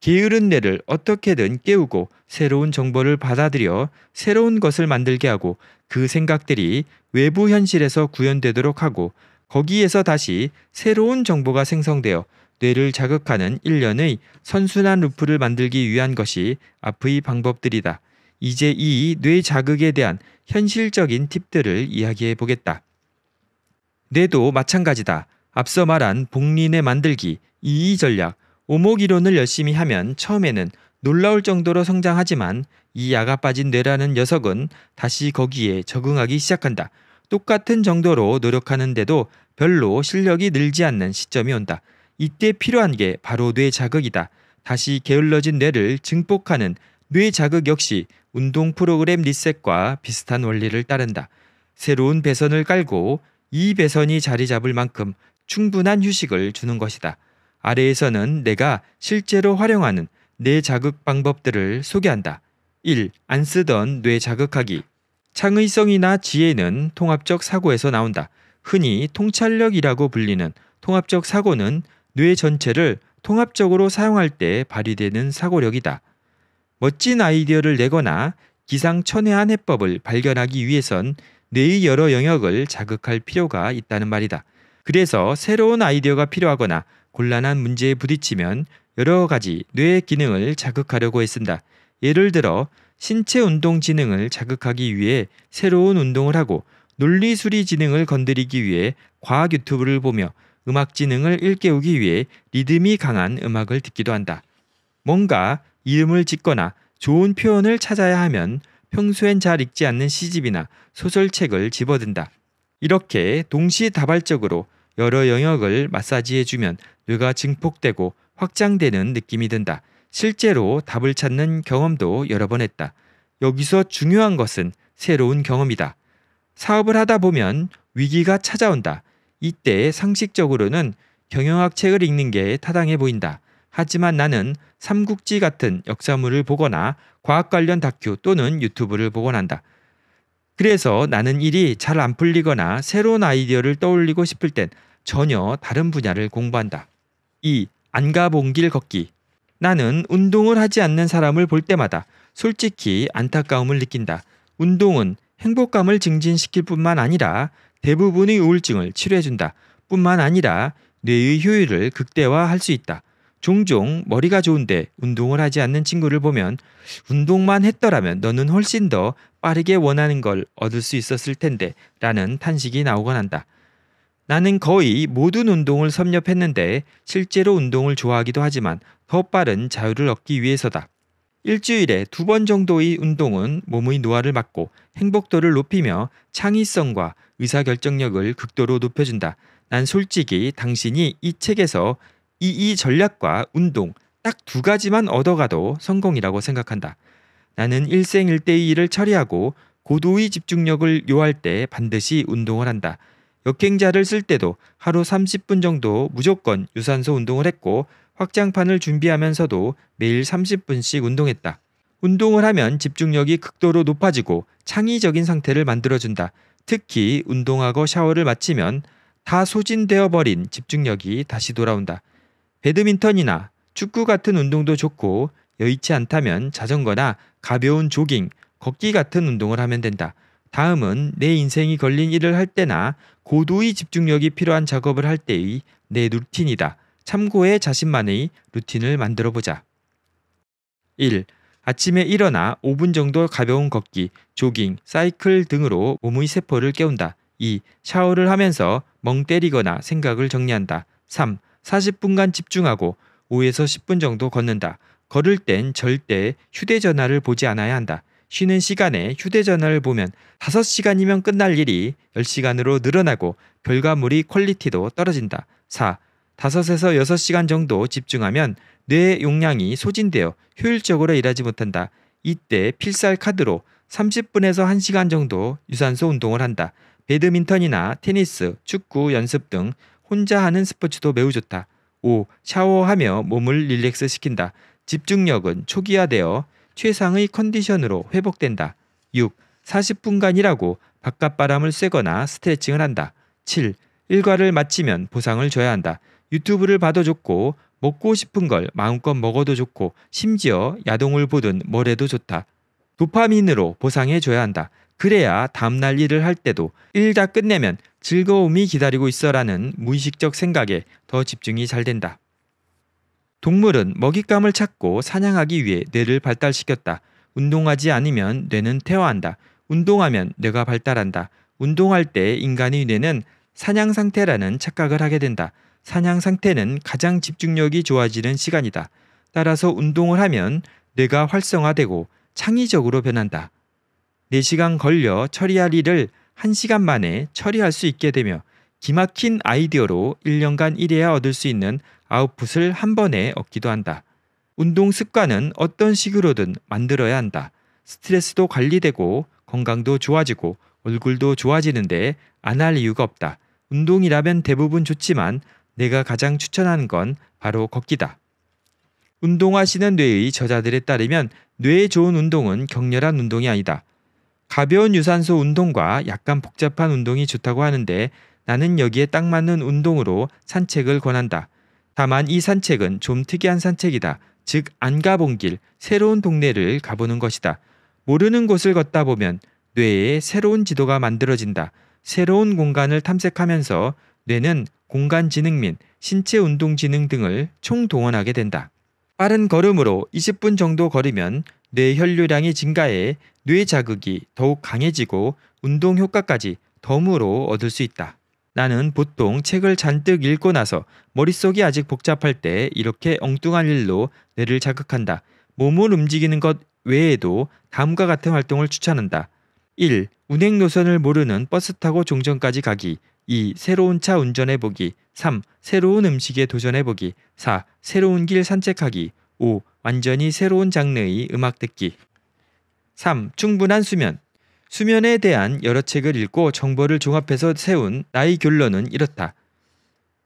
게으른 뇌를 어떻게든 깨우고 새로운 정보를 받아들여 새로운 것을 만들게 하고 그 생각들이 외부 현실에서 구현되도록 하고 거기에서 다시 새로운 정보가 생성되어 뇌를 자극하는 일련의 선순환 루프를 만들기 위한 것이 앞의 방법들이다. 이제 이 뇌 자극에 대한 현실적인 팁들을 이야기해 보겠다. 뇌도 마찬가지다. 앞서 말한 복린의 만들기, 이의 전략, 오목 이론을 열심히 하면 처음에는 놀라울 정도로 성장하지만 이 야가 빠진 뇌라는 녀석은 다시 거기에 적응하기 시작한다. 똑같은 정도로 노력하는데도 별로 실력이 늘지 않는 시점이 온다. 이때 필요한 게 바로 뇌 자극이다. 다시 게을러진 뇌를 증폭하는 뇌 자극 역시 운동 프로그램 리셋과 비슷한 원리를 따른다. 새로운 배선을 깔고 이 배선이 자리 잡을 만큼 충분한 휴식을 주는 것이다. 아래에서는 내가 실제로 활용하는 뇌 자극 방법들을 소개한다. 1. 안 쓰던 뇌 자극하기. 창의성이나 지혜는 통합적 사고에서 나온다. 흔히 통찰력이라고 불리는 통합적 사고는 뇌 전체를 통합적으로 사용할 때 발휘되는 사고력이다. 멋진 아이디어를 내거나 기상천외한 해법을 발견하기 위해선 뇌의 여러 영역을 자극할 필요가 있다는 말이다. 그래서 새로운 아이디어가 필요하거나 곤란한 문제에 부딪히면 여러 가지 뇌의 기능을 자극하려고 했습니다 예를 들어 신체 운동 지능을 자극하기 위해 새로운 운동을 하고 논리 수리 지능을 건드리기 위해 과학 유튜브를 보며 음악 지능을 일깨우기 위해 리듬이 강한 음악을 듣기도 한다. 뭔가 이름을 짓거나 좋은 표현을 찾아야 하면 평소엔 잘 읽지 않는 시집이나 소설책을 집어든다. 이렇게 동시다발적으로 여러 영역을 마사지해주면 뇌가 증폭되고 확장되는 느낌이 든다. 실제로 답을 찾는 경험도 여러 번 했다. 여기서 중요한 것은 새로운 경험이다. 사업을 하다 보면 위기가 찾아온다. 이때 상식적으로는 경영학 책을 읽는 게 타당해 보인다. 하지만 나는 삼국지 같은 역사물을 보거나 과학 관련 다큐 또는 유튜브를 보곤 한다. 그래서 나는 일이 잘 안 풀리거나 새로운 아이디어를 떠올리고 싶을 땐 전혀 다른 분야를 공부한다. 2. 안 가본 길 걷기. 나는 운동을 하지 않는 사람을 볼 때마다 솔직히 안타까움을 느낀다. 운동은 행복감을 증진시킬 뿐만 아니라 대부분의 우울증을 치료해준다. 뿐만 아니라 뇌의 효율을 극대화할 수 있다. 종종 머리가 좋은데 운동을 하지 않는 친구를 보면 운동만 했더라면 너는 훨씬 더 빠르게 원하는 걸 얻을 수 있었을 텐데 라는 탄식이 나오곤 한다. 나는 거의 모든 운동을 섭렵했는데 실제로 운동을 좋아하기도 하지만 더 빠른 자유를 얻기 위해서다. 일주일에 두 번 정도의 운동은 몸의 노화를 막고 행복도를 높이며 창의성과 의사결정력을 극도로 높여준다. 난 솔직히 당신이 이 책에서 이, 이 전략과 운동 딱 두 가지만 얻어가도 성공이라고 생각한다. 나는 일생일대의 일을 처리하고 고도의 집중력을 요할 때 반드시 운동을 한다. 역행자를 쓸 때도 하루 30분 정도 무조건 유산소 운동을 했고 확장판을 준비하면서도 매일 30분씩 운동했다. 운동을 하면 집중력이 극도로 높아지고 창의적인 상태를 만들어준다. 특히 운동하고 샤워를 마치면 다 소진되어 버린 집중력이 다시 돌아온다. 배드민턴이나 축구 같은 운동도 좋고 여의치 않다면 자전거나 가벼운 조깅, 걷기 같은 운동을 하면 된다. 다음은 내 인생이 걸린 일을 할 때나 고도의 집중력이 필요한 작업을 할 때의 내 루틴이다. 참고해 자신만의 루틴을 만들어 보자. 1. 아침에 일어나 5분 정도 가벼운 걷기, 조깅, 사이클 등으로 몸의 세포를 깨운다. 2. 샤워를 하면서 멍 때리거나 생각을 정리한다. 3. 40분간 집중하고 5에서 10분 정도 걷는다. 걸을 땐 절대 휴대전화를 보지 않아야 한다. 쉬는 시간에 휴대전화를 보면 5시간이면 끝날 일이 10시간으로 늘어나고 결과물이 퀄리티도 떨어진다. 4. 5에서 6시간 정도 집중하면 뇌의 용량이 소진되어 효율적으로 일하지 못한다. 이때 필살 카드로 30분에서 1시간 정도 유산소 운동을 한다. 배드민턴이나 테니스, 축구 연습 등 혼자 하는 스포츠도 매우 좋다. 5. 샤워하며 몸을 릴렉스 시킨다. 집중력은 초기화되어 최상의 컨디션으로 회복된다. 6. 40분간이라고 바깥바람을 쐬거나 스트레칭을 한다. 7. 일과를 마치면 보상을 줘야 한다. 유튜브를 봐도 좋고 먹고 싶은 걸 마음껏 먹어도 좋고 심지어 야동을 보든 뭘 해도 좋다. 도파민으로 보상해 줘야 한다. 그래야 다음날 일을 할 때도 일 다 끝내면 즐거움이 기다리고 있어라는 무의식적 생각에 더 집중이 잘 된다. 동물은 먹잇감을 찾고 사냥하기 위해 뇌를 발달시켰다. 운동하지 않으면 뇌는 퇴화한다. 운동하면 뇌가 발달한다. 운동할 때 인간의 뇌는 사냥 상태라는 착각을 하게 된다. 사냥 상태는 가장 집중력이 좋아지는 시간이다. 따라서 운동을 하면 뇌가 활성화되고 창의적으로 변한다. 4시간 걸려 처리할 일을 1시간 만에 처리할 수 있게 되며 기막힌 아이디어로 1년간 일해야 얻을 수 있는 아웃풋을 한 번에 얻기도 한다. 운동 습관은 어떤 식으로든 만들어야 한다. 스트레스도 관리되고 건강도 좋아지고 얼굴도 좋아지는데 안 할 이유가 없다. 운동이라면 대부분 좋지만 내가 가장 추천하는 건 바로 걷기다. 운동하시는 뇌의 저자들에 따르면 뇌에 좋은 운동은 격렬한 운동이 아니다. 가벼운 유산소 운동과 약간 복잡한 운동이 좋다고 하는데 나는 여기에 딱 맞는 운동으로 산책을 권한다. 다만 이 산책은 좀 특이한 산책이다. 즉, 안 가본 길, 새로운 동네를 가보는 것이다. 모르는 곳을 걷다 보면 뇌에 새로운 지도가 만들어진다. 새로운 공간을 탐색하면서 뇌는 공간 지능및 신체 운동 지능 등을 총동원하게 된다. 빠른 걸음으로 20분 정도 걸으면 뇌 혈류량이 증가해 뇌 자극이 더욱 강해지고 운동 효과까지 덤으로 얻을 수 있다. 나는 보통 책을 잔뜩 읽고 나서 머릿속이 아직 복잡할 때 이렇게 엉뚱한 일로 뇌를 자극한다. 몸을 움직이는 것 외에도 다음과 같은 활동을 추천한다. 1. 운행 노선을 모르는 버스 타고 종전까지 가기. 2. 새로운 차 운전해 보기. 3. 새로운 음식에 도전해 보기. 4. 새로운 길 산책하기. 5. 완전히 새로운 장르의 음악 듣기. 3. 충분한 수면. 수면에 대한 여러 책을 읽고 정보를 종합해서 세운 나의 결론은 이렇다.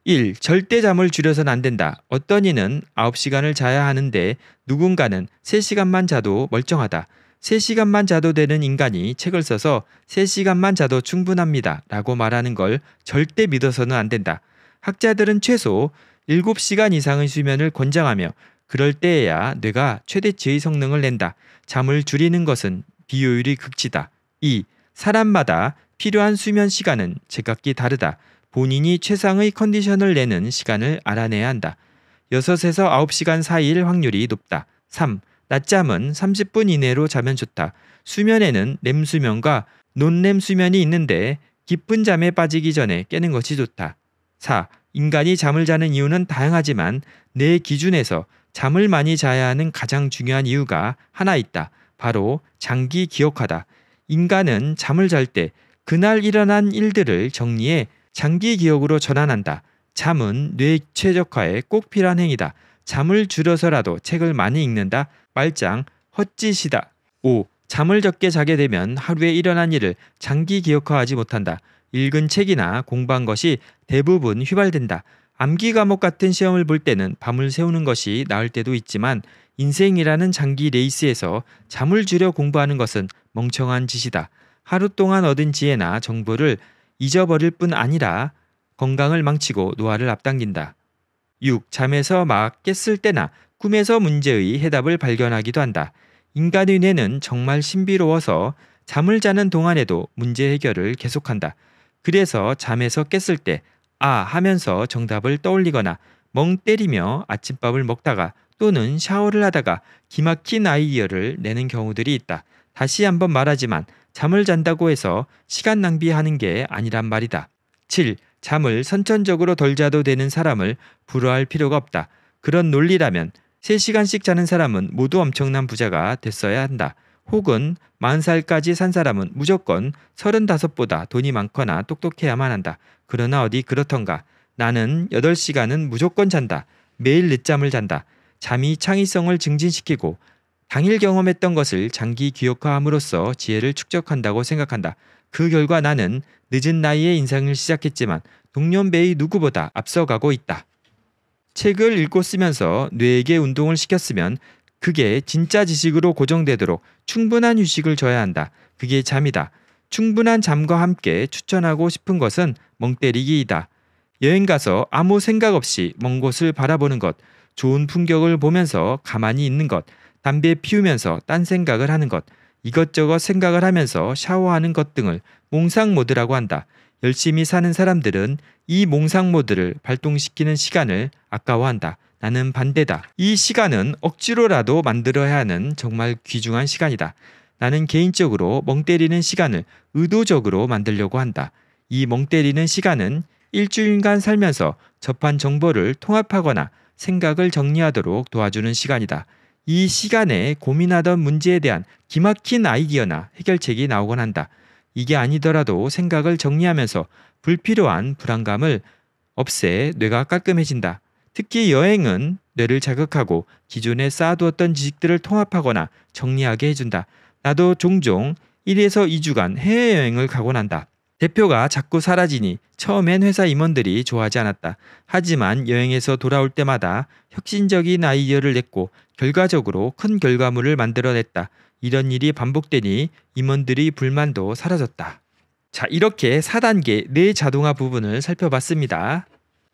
1. 절대 잠을 줄여선 안 된다. 어떤 이는 9시간을 자야 하는데 누군가는 3시간만 자도 멀쩡하다. 3시간만 자도 되는 인간이 책을 써서 3시간만 자도 충분합니다. 라고 말하는 걸 절대 믿어서는 안 된다. 학자들은 최소 7시간 이상의 수면을 권장하며 그럴 때에야 뇌가 최대치의 성능을 낸다. 잠을 줄이는 것은 비효율이 극치다. 2. 사람마다 필요한 수면 시간은 제각기 다르다. 본인이 최상의 컨디션을 내는 시간을 알아내야 한다. 6에서 9시간 사이일 확률이 높다. 3. 낮잠은 30분 이내로 자면 좋다. 수면에는 렘 수면과 논렘 수면이 있는데 깊은 잠에 빠지기 전에 깨는 것이 좋다. 4. 인간이 잠을 자는 이유는 다양하지만 내 기준에서 잠을 많이 자야 하는 가장 중요한 이유가 하나 있다. 바로 장기 기억하다. 인간은 잠을 잘 때 그날 일어난 일들을 정리해 장기 기억으로 전환한다. 잠은 뇌 최적화에 꼭 필요한 행위다. 잠을 줄여서라도 책을 많이 읽는다. 말짱, 헛짓이다. 5. 잠을 적게 자게 되면 하루에 일어난 일을 장기 기억화하지 못한다. 읽은 책이나 공부한 것이 대부분 휘발된다. 암기 과목 같은 시험을 볼 때는 밤을 새우는 것이 나을 때도 있지만 인생이라는 장기 레이스에서 잠을 줄여 공부하는 것은 멍청한 짓이다. 하루 동안 얻은 지혜나 정보를 잊어버릴 뿐 아니라 건강을 망치고 노화를 앞당긴다. 6. 잠에서 막 깼을 때나 꿈에서 문제의 해답을 발견하기도 한다. 인간의 뇌는 정말 신비로워서 잠을 자는 동안에도 문제 해결을 계속한다. 그래서 잠에서 깼을 때아 하면서 정답을 떠올리거나 멍 때리며 아침밥을 먹다가 또는 샤워를 하다가 기막힌 아이디어를 내는 경우들이 있다. 다시 한번 말하지만 잠을 잔다고 해서 시간 낭비하는 게 아니란 말이다. 7. 잠을 선천적으로 덜 자도 되는 사람을 불허할 필요가 없다. 그런 논리라면 3시간씩 자는 사람은 모두 엄청난 부자가 됐어야 한다. 혹은 40살까지 산 사람은 무조건 35보다 돈이 많거나 똑똑해야만 한다. 그러나 어디 그렇던가. 나는 8시간은 무조건 잔다. 매일 늦잠을 잔다. 잠이 창의성을 증진시키고 당일 경험했던 것을 장기 기억화함으로써 지혜를 축적한다고 생각한다. 그 결과 나는 늦은 나이에 인생을 시작했지만 동년배의 누구보다 앞서가고 있다. 책을 읽고 쓰면서 뇌에게 운동을 시켰으면 그게 진짜 지식으로 고정되도록 충분한 휴식을 줘야 한다. 그게 잠이다. 충분한 잠과 함께 추천하고 싶은 것은 멍때리기이다. 여행 가서 아무 생각 없이 먼 곳을 바라보는 것, 좋은 풍경을 보면서 가만히 있는 것, 담배 피우면서 딴 생각을 하는 것, 이것저것 생각을 하면서 샤워하는 것 등을 몽상 모드라고 한다. 열심히 사는 사람들은 이 몽상 모드를 발동시키는 시간을 아까워한다. 나는 반대다. 이 시간은 억지로라도 만들어야 하는 정말 귀중한 시간이다. 나는 개인적으로 멍 때리는 시간을 의도적으로 만들려고 한다. 이멍 때리는 시간은 일주일간 살면서 접한 정보를 통합하거나 생각을 정리하도록 도와주는 시간이다. 이 시간에 고민하던 문제에 대한 기막힌 아이디어나 해결책이 나오곤 한다. 이게 아니더라도 생각을 정리하면서 불필요한 불안감을 없애 뇌가 깔끔해진다. 특히 여행은 뇌를 자극하고 기존에 쌓아두었던 지식들을 통합하거나 정리하게 해준다. 나도 종종 1에서 2주간 해외여행을 가곤 한다. 대표가 자꾸 사라지니 처음엔 회사 임원들이 좋아하지 않았다. 하지만 여행에서 돌아올 때마다 혁신적인 아이디어를 냈고 결과적으로 큰 결과물을 만들어냈다. 이런 일이 반복되니 임원들이 불만도 사라졌다. 자, 이렇게 4단계 뇌 자동화 부분을 살펴봤습니다.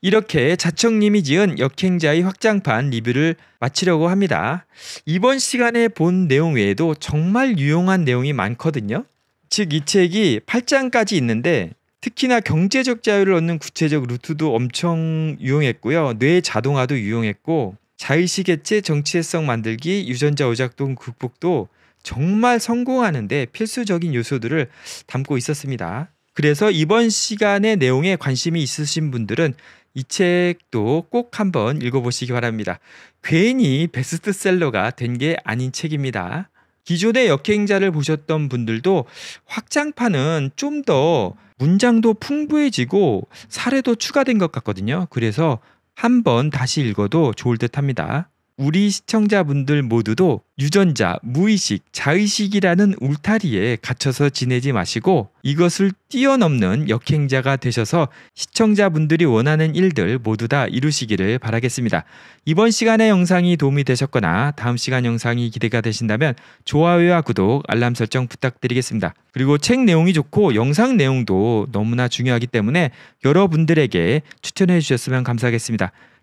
이렇게 자청님이 지은 역행자의 확장판 리뷰를 마치려고 합니다. 이번 시간에 본 내용 외에도 정말 유용한 내용이 많거든요. 즉, 이 책이 8장까지 있는데 특히나 경제적 자유를 얻는 구체적 루트도 엄청 유용했고요. 뇌 자동화도 유용했고, 자의식 해체 정치해성 만들기, 유전자 오작동 극복도 정말 성공하는데 필수적인 요소들을 담고 있었습니다. 그래서 이번 시간의 내용에 관심이 있으신 분들은 이 책도 꼭 한번 읽어보시기 바랍니다. 괜히 베스트셀러가 된 게 아닌 책입니다. 기존의 역행자를 보셨던 분들도 확장판은 좀 더 문장도 풍부해지고 사례도 추가된 것 같거든요. 그래서 한번 다시 읽어도 좋을 듯 합니다. 우리 시청자분들 모두도 유전자, 무의식, 자의식이라는 울타리에 갇혀서 지내지 마시고 이것을 뛰어넘는 역행자가 되셔서 시청자분들이 원하는 일들 모두 다 이루시기를 바라겠습니다. 이번 시간의 영상이 도움이 되셨거나 다음 시간 영상이 기대가 되신다면 좋아요와 구독, 알람 설정 부탁드리겠습니다. 그리고 책 내용이 좋고 영상 내용도 너무나 중요하기 때문에 여러분들에게 추천해 주셨으면 감사하겠습니다.